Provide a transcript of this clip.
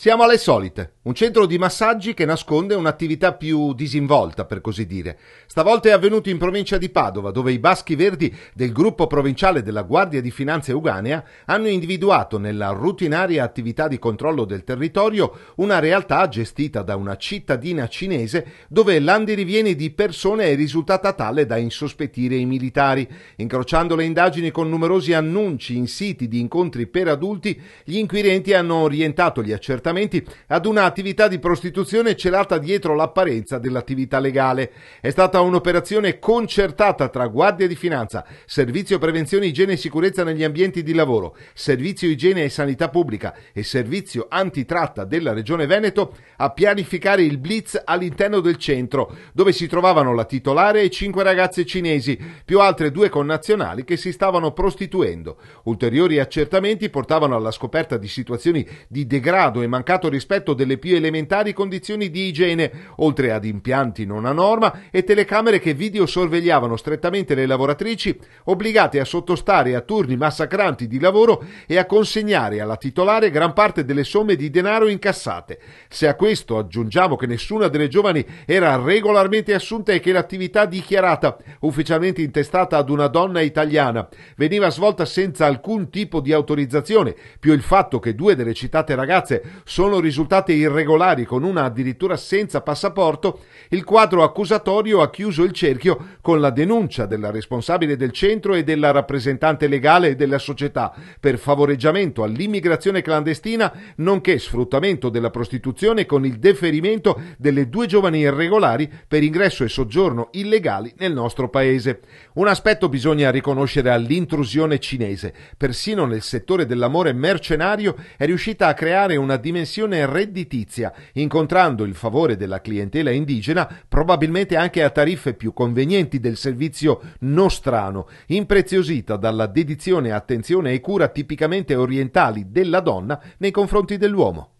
Siamo alle solite, un centro di massaggi che nasconde un'attività più disinvolta, per così dire. Stavolta è avvenuto in provincia di Padova, dove i Baschi Verdi del gruppo provinciale della Guardia di Finanza Euganea hanno individuato nella rutinaria attività di controllo del territorio una realtà gestita da una cittadina cinese dove l'andirivieni di persone è risultata tale da insospettire i militari. Incrociando le indagini con numerosi annunci in siti di incontri per adulti, gli inquirenti hanno orientato gli accertamenti appartamenti ad un'attività di prostituzione celata dietro l'apparenza dell'attività legale. È stata un'operazione concertata tra Guardia di Finanza, Servizio Prevenzione Igiene e Sicurezza negli ambienti di lavoro, Servizio Igiene e Sanità Pubblica e Servizio Antitratta della Regione Veneto a pianificare il blitz all'interno del centro, dove si trovavano la titolare e cinque ragazze cinesi, più altre due connazionali che si stavano prostituendo. Ulteriori accertamenti portavano alla scoperta di situazioni di degrado e mancato rispetto delle più elementari condizioni di igiene, oltre ad impianti non a norma e telecamere che videosorvegliavano strettamente le lavoratrici, obbligate a sottostare a turni massacranti di lavoro e a consegnare alla titolare gran parte delle somme di denaro incassate. Se a questo aggiungiamo che nessuna delle giovani era regolarmente assunta e che l'attività dichiarata, ufficialmente intestata ad una donna italiana, veniva svolta senza alcun tipo di autorizzazione, più il fatto che due delle citate ragazze sono risultate irregolari con una addirittura senza passaporto, il quadro accusatorio ha chiuso il cerchio con la denuncia della responsabile del centro e della rappresentante legale della società per favoreggiamento all'immigrazione clandestina nonché sfruttamento della prostituzione con il deferimento delle due giovani irregolari per ingresso e soggiorno illegali nel nostro paese. Un aspetto bisogna riconoscere all'intrusione cinese, persino nel settore dell'amore mercenario è riuscita a creare una dimensione redditizia, incontrando il favore della clientela indigena, probabilmente anche a tariffe più convenienti del servizio nostrano, impreziosita dalla dedizione, attenzione e cura tipicamente orientali della donna nei confronti dell'uomo.